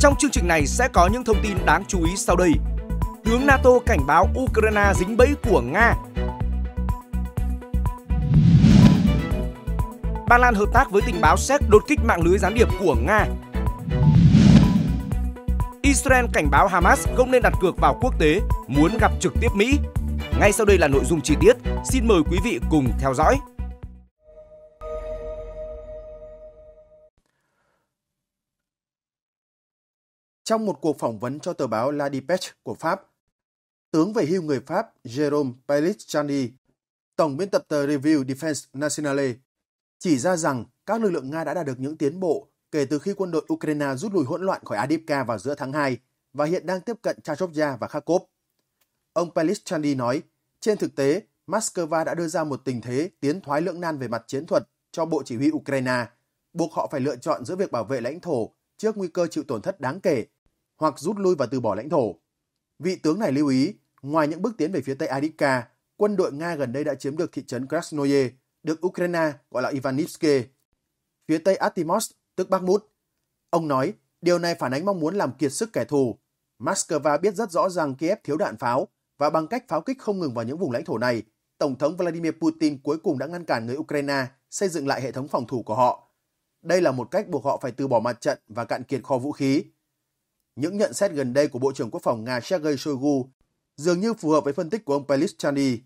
Trong chương trình này sẽ có những thông tin đáng chú ý sau đây. Tướng NATO cảnh báo Ukraine dính bẫy của Nga. Ba Lan hợp tác với tình báo Séc đột kích mạng lưới gián điệp của Nga. Israel cảnh báo Hamas không nên đặt cược vào quốc tế, muốn gặp trực tiếp Mỹ. Ngay sau đây là nội dung chi tiết, xin mời quý vị cùng theo dõi. Trong một cuộc phỏng vấn cho tờ báo La Dépêche của Pháp, tướng về hưu người Pháp Jérôme Pelichani, tổng biên tập tờ Review Defense Nationale, chỉ ra rằng các lực lượng Nga đã đạt được những tiến bộ kể từ khi quân đội Ukraine rút lui hỗn loạn khỏi Adipka vào giữa tháng 2 và hiện đang tiếp cận Chachovya và Kharkov. Ông Pelichani nói, trên thực tế, Moscow đã đưa ra một tình thế tiến thoái lưỡng nan về mặt chiến thuật cho Bộ Chỉ huy Ukraine, buộc họ phải lựa chọn giữa việc bảo vệ lãnh thổ trước nguy cơ chịu tổn thất đáng kể hoặc rút lui và từ bỏ lãnh thổ. Vị tướng này lưu ý, ngoài những bước tiến về phía tây Adivka, quân đội Nga gần đây đã chiếm được thị trấn Krasnoye, được Ukraine gọi là Ivanivske, phía tây Atimos, tức Bakhmut. Ông nói, điều này phản ánh mong muốn làm kiệt sức kẻ thù. Moscow biết rất rõ rằng Kiev thiếu đạn pháo và bằng cách pháo kích không ngừng vào những vùng lãnh thổ này, Tổng thống Vladimir Putin cuối cùng đã ngăn cản người Ukraine xây dựng lại hệ thống phòng thủ của họ. Đây là một cách buộc họ phải từ bỏ mặt trận và cạn kiệt kho vũ khí, những nhận xét gần đây của Bộ trưởng Quốc phòng Nga Sergei Shoigu dường như phù hợp với phân tích của ông Pelishchani.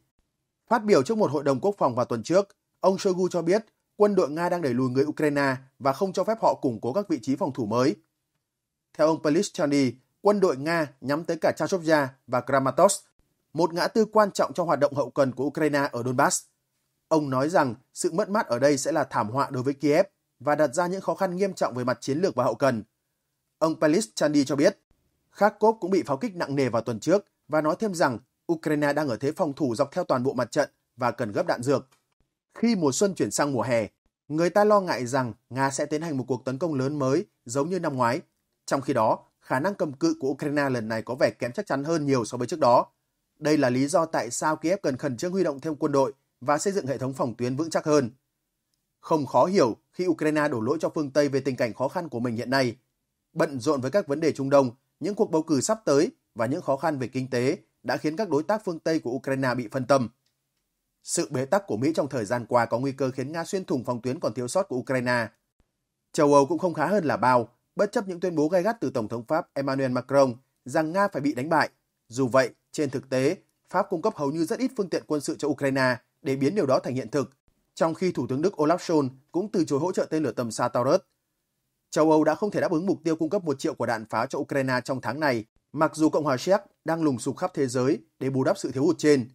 Phát biểu trước một hội đồng quốc phòng vào tuần trước, ông Shoigu cho biết quân đội Nga đang đẩy lùi người Ukraine và không cho phép họ củng cố các vị trí phòng thủ mới. Theo ông Pelishchani, quân đội Nga nhắm tới cả Chachovya và Kramatorsk, một ngã tư quan trọng trong hoạt động hậu cần của Ukraine ở Donbass. Ông nói rằng sự mất mát ở đây sẽ là thảm họa đối với Kiev và đặt ra những khó khăn nghiêm trọng về mặt chiến lược và hậu cần – Ông Palis Chandi cho biết, Kharkov cũng bị pháo kích nặng nề vào tuần trước và nói thêm rằng Ukraine đang ở thế phòng thủ dọc theo toàn bộ mặt trận và cần gấp đạn dược. Khi mùa xuân chuyển sang mùa hè, người ta lo ngại rằng Nga sẽ tiến hành một cuộc tấn công lớn mới giống như năm ngoái. Trong khi đó, khả năng cầm cự của Ukraine lần này có vẻ kém chắc chắn hơn nhiều so với trước đó. Đây là lý do tại sao Kiev cần khẩn trương huy động thêm quân đội và xây dựng hệ thống phòng tuyến vững chắc hơn. Không khó hiểu khi Ukraine đổ lỗi cho phương Tây về tình cảnh khó khăn của mình hiện nay – bận rộn với các vấn đề Trung Đông, những cuộc bầu cử sắp tới và những khó khăn về kinh tế đã khiến các đối tác phương Tây của Ukraine bị phân tâm. Sự bế tắc của Mỹ trong thời gian qua có nguy cơ khiến Nga xuyên thủng phòng tuyến còn thiếu sót của Ukraine. Châu Âu cũng không khá hơn là bao, bất chấp những tuyên bố gay gắt từ Tổng thống Pháp Emmanuel Macron rằng Nga phải bị đánh bại. Dù vậy, trên thực tế, Pháp cung cấp hầu như rất ít phương tiện quân sự cho Ukraine để biến điều đó thành hiện thực, trong khi Thủ tướng Đức Olaf Scholz cũng từ chối hỗ trợ tên lửa tầm xa Taurus châu Âu đã không thể đáp ứng mục tiêu cung cấp 1 triệu quả đạn pháo cho Ukraine trong tháng này, mặc dù Cộng hòa Séc đang lùng sục khắp thế giới để bù đắp sự thiếu hụt trên.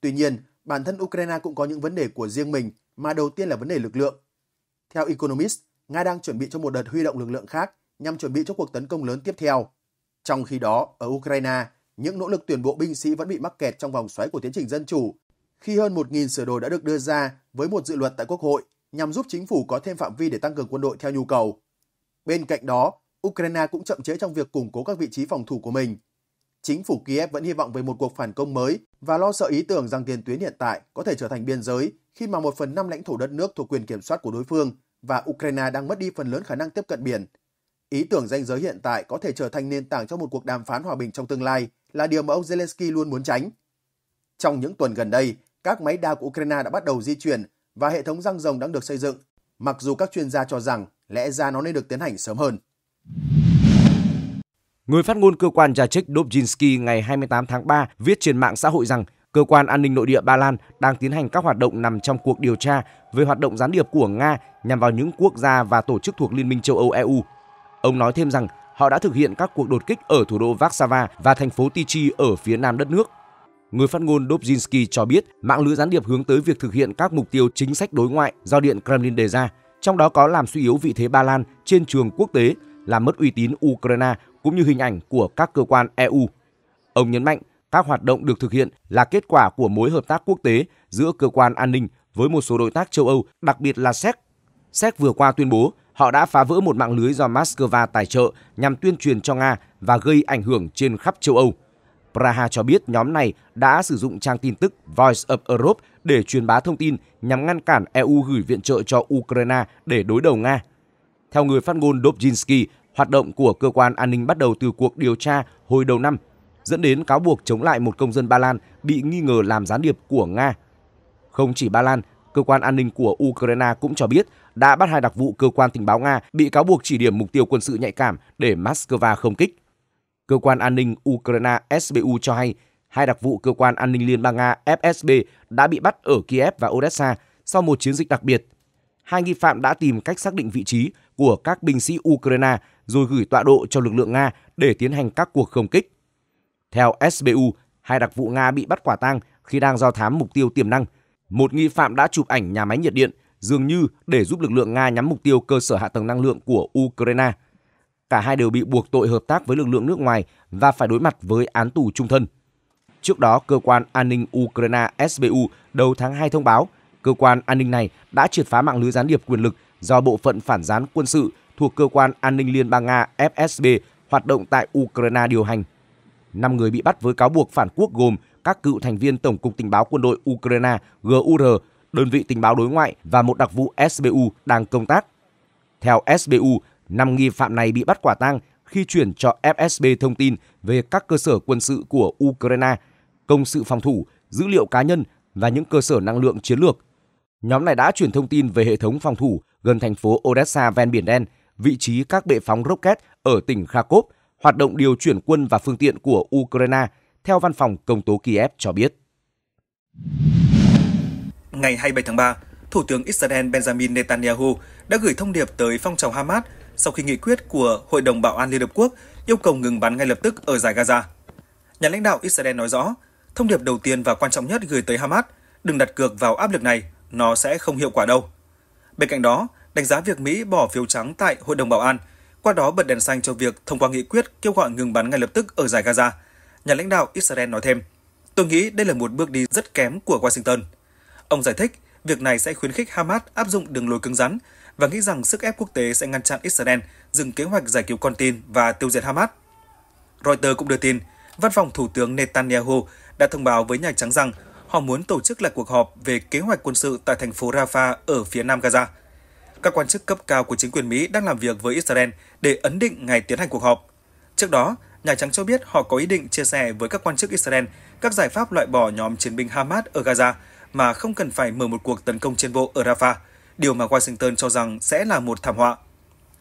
Tuy nhiên, bản thân Ukraine cũng có những vấn đề của riêng mình, mà đầu tiên là vấn đề lực lượng. Theo Economist, Nga đang chuẩn bị cho một đợt huy động lực lượng khác nhằm chuẩn bị cho cuộc tấn công lớn tiếp theo. Trong khi đó, ở Ukraine, những nỗ lực tuyển bộ binh sĩ vẫn bị mắc kẹt trong vòng xoáy của tiến trình dân chủ, khi hơn 1.000 sửa đổi đã được đưa ra với một dự luật tại Quốc hội nhằm giúp chính phủ có thêm phạm vi để tăng cường quân đội theo nhu cầu. Bên cạnh đó, Ukraine cũng chậm chế trong việc củng cố các vị trí phòng thủ của mình. Chính phủ Kiev vẫn hy vọng về một cuộc phản công mới và lo sợ ý tưởng rằng tiền tuyến hiện tại có thể trở thành biên giới khi mà một phần năm lãnh thổ đất nước thuộc quyền kiểm soát của đối phương và Ukraine đang mất đi phần lớn khả năng tiếp cận biển. Ý tưởng danh giới hiện tại có thể trở thành nền tảng cho một cuộc đàm phán hòa bình trong tương lai là điều mà ông Zelensky luôn muốn tránh. Trong những tuần gần đây, các máy đa của Ukraine đã bắt đầu di chuyển và hệ thống răng rồng đang được xây dựng, mặc dù các chuyên gia cho rằng lẽ ra nó nên được tiến hành sớm hơn. Người phát ngôn cơ quan nhà trích Dobzhinsky ngày 28 tháng 3 viết trên mạng xã hội rằng cơ quan an ninh nội địa Ba Lan đang tiến hành các hoạt động nằm trong cuộc điều tra về hoạt động gián điệp của Nga nhằm vào những quốc gia và tổ chức thuộc Liên minh châu Âu EU. Ông nói thêm rằng họ đã thực hiện các cuộc đột kích ở thủ đô Warsaw và thành phố Tichy ở phía nam đất nước. Người phát ngôn Dobzhinsky cho biết mạng lưới gián điệp hướng tới việc thực hiện các mục tiêu chính sách đối ngoại do Điện Kremlin đề ra – trong đó có làm suy yếu vị thế Ba Lan trên trường quốc tế, làm mất uy tín Ukraine cũng như hình ảnh của các cơ quan EU. Ông nhấn mạnh các hoạt động được thực hiện là kết quả của mối hợp tác quốc tế giữa cơ quan an ninh với một số đối tác châu Âu, đặc biệt là Séc. Séc vừa qua tuyên bố họ đã phá vỡ một mạng lưới do Moscow tài trợ nhằm tuyên truyền cho Nga và gây ảnh hưởng trên khắp châu Âu. Praha cho biết nhóm này đã sử dụng trang tin tức Voice of Europe để truyền bá thông tin nhằm ngăn cản EU gửi viện trợ cho Ukraine để đối đầu Nga. Theo người phát ngôn Dobzhinsky, hoạt động của cơ quan an ninh bắt đầu từ cuộc điều tra hồi đầu năm, dẫn đến cáo buộc chống lại một công dân Ba Lan bị nghi ngờ làm gián điệp của Nga. Không chỉ Ba Lan, cơ quan an ninh của Ukraine cũng cho biết đã bắt hai đặc vụ cơ quan tình báo Nga bị cáo buộc chỉ điểm mục tiêu quân sự nhạy cảm để Moscow không kích. Cơ quan an ninh Ukraine SBU cho hay hai đặc vụ cơ quan an ninh Liên bang Nga FSB đã bị bắt ở Kiev và Odessa sau một chiến dịch đặc biệt. Hai nghi phạm đã tìm cách xác định vị trí của các binh sĩ Ukraine rồi gửi tọa độ cho lực lượng Nga để tiến hành các cuộc không kích. Theo SBU, hai đặc vụ Nga bị bắt quả tang khi đang giao thám mục tiêu tiềm năng. Một nghi phạm đã chụp ảnh nhà máy nhiệt điện dường như để giúp lực lượng Nga nhắm mục tiêu cơ sở hạ tầng năng lượng của Ukraine – cả hai đều bị buộc tội hợp tác với lực lượng nước ngoài và phải đối mặt với án tù trung thân. Trước đó, cơ quan an ninh Ukraine SBU đầu tháng 2 thông báo, cơ quan an ninh này đã triệt phá mạng lưới gián điệp quyền lực do bộ phận phản gián quân sự thuộc cơ quan an ninh Liên bang Nga FSB hoạt động tại Ukraine điều hành. Năm người bị bắt với cáo buộc phản quốc gồm các cựu thành viên Tổng cục Tình báo Quân đội Ukraine GUR, đơn vị tình báo đối ngoại và một đặc vụ SBU đang công tác. Theo SBU, Năm nghi phạm này bị bắt quả tang khi chuyển cho FSB thông tin về các cơ sở quân sự của Ukraine, công sự phòng thủ, dữ liệu cá nhân và những cơ sở năng lượng chiến lược. Nhóm này đã chuyển thông tin về hệ thống phòng thủ gần thành phố Odessa ven Biển Đen, vị trí các bệ phóng rocket ở tỉnh Kharkov, hoạt động điều chuyển quân và phương tiện của Ukraine, theo Văn phòng Công tố Kiev cho biết. Ngày 27 tháng 3, Thủ tướng Israel Benjamin Netanyahu đã gửi thông điệp tới phong trào Hamas sau khi nghị quyết của Hội đồng Bảo an Liên Hợp Quốc yêu cầu ngừng bắn ngay lập tức ở giải Gaza. Nhà lãnh đạo Israel nói rõ, thông điệp đầu tiên và quan trọng nhất gửi tới Hamas, đừng đặt cược vào áp lực này, nó sẽ không hiệu quả đâu. Bên cạnh đó, đánh giá việc Mỹ bỏ phiếu trắng tại Hội đồng Bảo an, qua đó bật đèn xanh cho việc thông qua nghị quyết kêu gọi ngừng bắn ngay lập tức ở giải Gaza. Nhà lãnh đạo Israel nói thêm, tôi nghĩ đây là một bước đi rất kém của Washington. Ông giải thích, việc này sẽ khuyến khích Hamas áp dụng đường lối cứng rắn và nghĩ rằng sức ép quốc tế sẽ ngăn chặn Israel dừng kế hoạch giải cứu con tin và tiêu diệt Hamas. Reuters cũng đưa tin, văn phòng Thủ tướng Netanyahu đã thông báo với Nhà Trắng rằng họ muốn tổ chức lại cuộc họp về kế hoạch quân sự tại thành phố Rafah ở phía nam Gaza. Các quan chức cấp cao của chính quyền Mỹ đang làm việc với Israel để ấn định ngày tiến hành cuộc họp. Trước đó, Nhà Trắng cho biết họ có ý định chia sẻ với các quan chức Israel các giải pháp loại bỏ nhóm chiến binh Hamas ở Gaza mà không cần phải mở một cuộc tấn công trên bộ ở Rafah – điều mà Washington cho rằng sẽ là một thảm họa.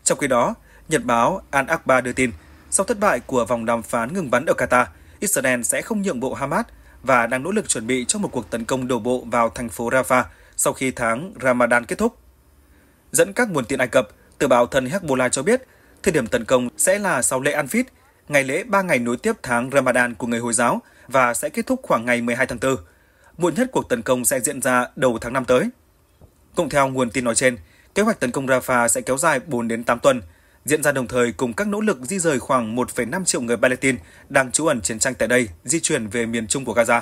Trong khi đó, Nhật báo Al Akbar đưa tin, sau thất bại của vòng đàm phán ngừng bắn ở Qatar, Israel sẽ không nhượng bộ Hamas và đang nỗ lực chuẩn bị cho một cuộc tấn công đổ bộ vào thành phố Rafah sau khi tháng Ramadan kết thúc. Dẫn các nguồn tin Ai Cập, tờ báo thân Hezbollah cho biết, thời điểm tấn công sẽ là sau lễ Al-Fit, ngày lễ 3 ngày nối tiếp tháng Ramadan của người Hồi giáo và sẽ kết thúc khoảng ngày 12 tháng 4. Muộn nhất cuộc tấn công sẽ diễn ra đầu tháng 5 tới. Cũng theo nguồn tin nói trên, kế hoạch tấn công Rafah sẽ kéo dài 4 đến 8 tuần, diễn ra đồng thời cùng các nỗ lực di rời khoảng 1,5 triệu người Palestine đang trú ẩn chiến tranh tại đây di chuyển về miền trung của Gaza.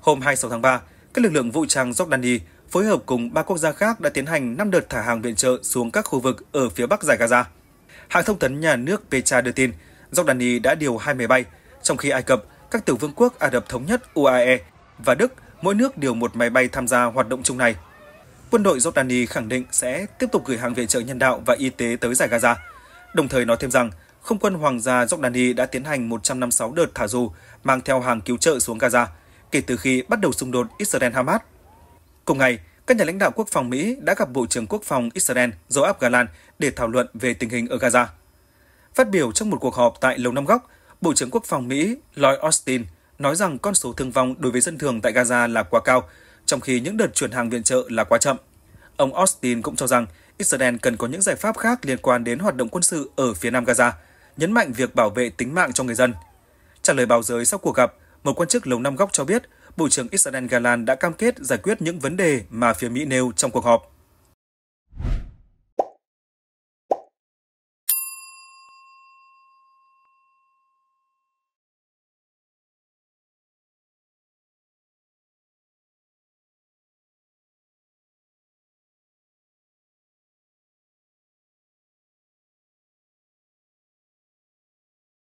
Hôm 26 tháng 3, các lực lượng vũ trang Jordani phối hợp cùng ba quốc gia khác đã tiến hành 5 đợt thả hàng viện trợ xuống các khu vực ở phía bắc giải Gaza. Hãng thông tấn nhà nước Petra đưa tin, Jordani đã điều hai máy bay, trong khi Ai Cập, các tiểu vương quốc Ả Rập Thống Nhất UAE và Đức mỗi nước điều một máy bay tham gia hoạt động chung này – quân đội Jordani khẳng định sẽ tiếp tục gửi hàng viện trợ nhân đạo và y tế tới giải Gaza. Đồng thời nói thêm rằng, không quân Hoàng gia Jordani đã tiến hành 156 đợt thả dù mang theo hàng cứu trợ xuống Gaza kể từ khi bắt đầu xung đột Israel-Hamas. Cùng ngày, các nhà lãnh đạo quốc phòng Mỹ đã gặp Bộ trưởng Quốc phòng Israel Joab Galan để thảo luận về tình hình ở Gaza. Phát biểu trong một cuộc họp tại Lầu Năm Góc, Bộ trưởng Quốc phòng Mỹ Lloyd Austin nói rằng con số thương vong đối với dân thường tại Gaza là quá cao trong khi những đợt chuyển hàng viện trợ là quá chậm. Ông Austin cũng cho rằng Israel cần có những giải pháp khác liên quan đến hoạt động quân sự ở phía nam Gaza, nhấn mạnh việc bảo vệ tính mạng cho người dân. Trả lời báo giới sau cuộc gặp, một quan chức Lầu Năm Góc cho biết Bộ trưởng Israel Galan đã cam kết giải quyết những vấn đề mà phía Mỹ nêu trong cuộc họp.